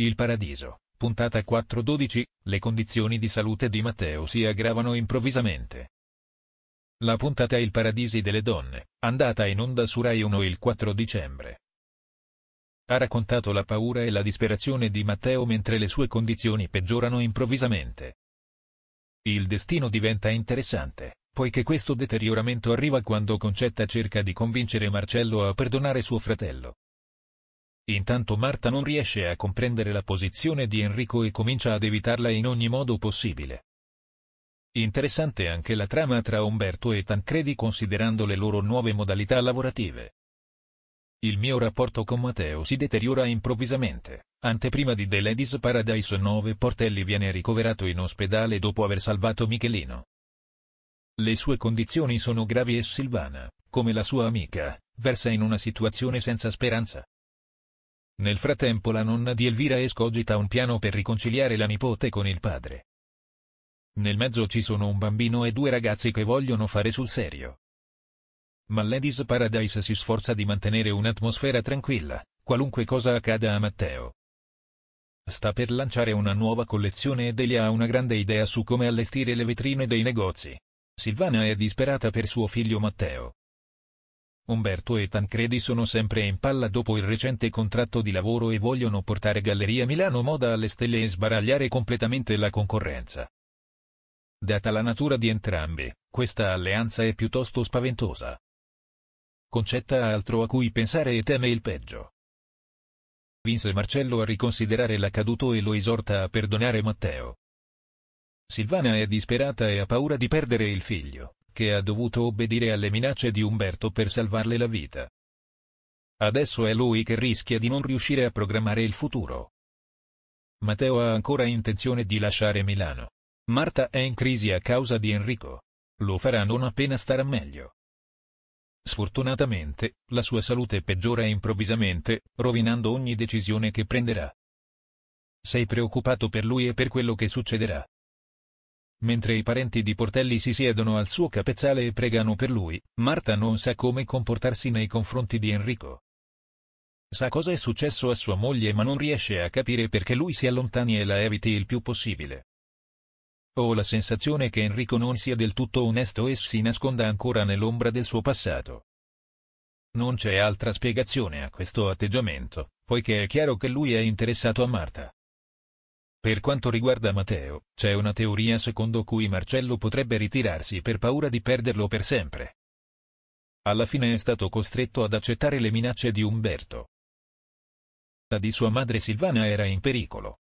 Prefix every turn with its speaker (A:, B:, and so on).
A: Il Paradiso, puntata 412, le condizioni di salute di Matteo si aggravano improvvisamente. La puntata Il Paradisi delle donne, andata in onda su Rai 1 il 4 dicembre. Ha raccontato la paura e la disperazione di Matteo mentre le sue condizioni peggiorano improvvisamente. Il destino diventa interessante, poiché questo deterioramento arriva quando Concetta cerca di convincere Marcello a perdonare suo fratello. Intanto Marta non riesce a comprendere la posizione di Enrico e comincia ad evitarla in ogni modo possibile. Interessante anche la trama tra Umberto e Tancredi considerando le loro nuove modalità lavorative. Il mio rapporto con Matteo si deteriora improvvisamente. Anteprima di The Ladies Paradise 9 Portelli viene ricoverato in ospedale dopo aver salvato Michelino. Le sue condizioni sono gravi e Silvana, come la sua amica, versa in una situazione senza speranza. Nel frattempo la nonna di Elvira escogita un piano per riconciliare la nipote con il padre. Nel mezzo ci sono un bambino e due ragazzi che vogliono fare sul serio. Ma Ladies Paradise si sforza di mantenere un'atmosfera tranquilla, qualunque cosa accada a Matteo. Sta per lanciare una nuova collezione ed Elia ha una grande idea su come allestire le vetrine dei negozi. Silvana è disperata per suo figlio Matteo. Umberto e Tancredi sono sempre in palla dopo il recente contratto di lavoro e vogliono portare Galleria Milano Moda alle stelle e sbaragliare completamente la concorrenza. Data la natura di entrambi, questa alleanza è piuttosto spaventosa. Concetta ha altro a cui pensare e teme il peggio. Vince Marcello a riconsiderare l'accaduto e lo esorta a perdonare Matteo. Silvana è disperata e ha paura di perdere il figlio che ha dovuto obbedire alle minacce di Umberto per salvarle la vita. Adesso è lui che rischia di non riuscire a programmare il futuro. Matteo ha ancora intenzione di lasciare Milano. Marta è in crisi a causa di Enrico. Lo farà non appena starà meglio. Sfortunatamente, la sua salute peggiora improvvisamente, rovinando ogni decisione che prenderà. Sei preoccupato per lui e per quello che succederà. Mentre i parenti di Portelli si siedono al suo capezzale e pregano per lui, Marta non sa come comportarsi nei confronti di Enrico. Sa cosa è successo a sua moglie ma non riesce a capire perché lui si allontani e la eviti il più possibile. Ho la sensazione che Enrico non sia del tutto onesto e si nasconda ancora nell'ombra del suo passato. Non c'è altra spiegazione a questo atteggiamento, poiché è chiaro che lui è interessato a Marta. Per quanto riguarda Matteo, c'è una teoria secondo cui Marcello potrebbe ritirarsi per paura di perderlo per sempre. Alla fine è stato costretto ad accettare le minacce di Umberto. La di sua madre Silvana era in pericolo.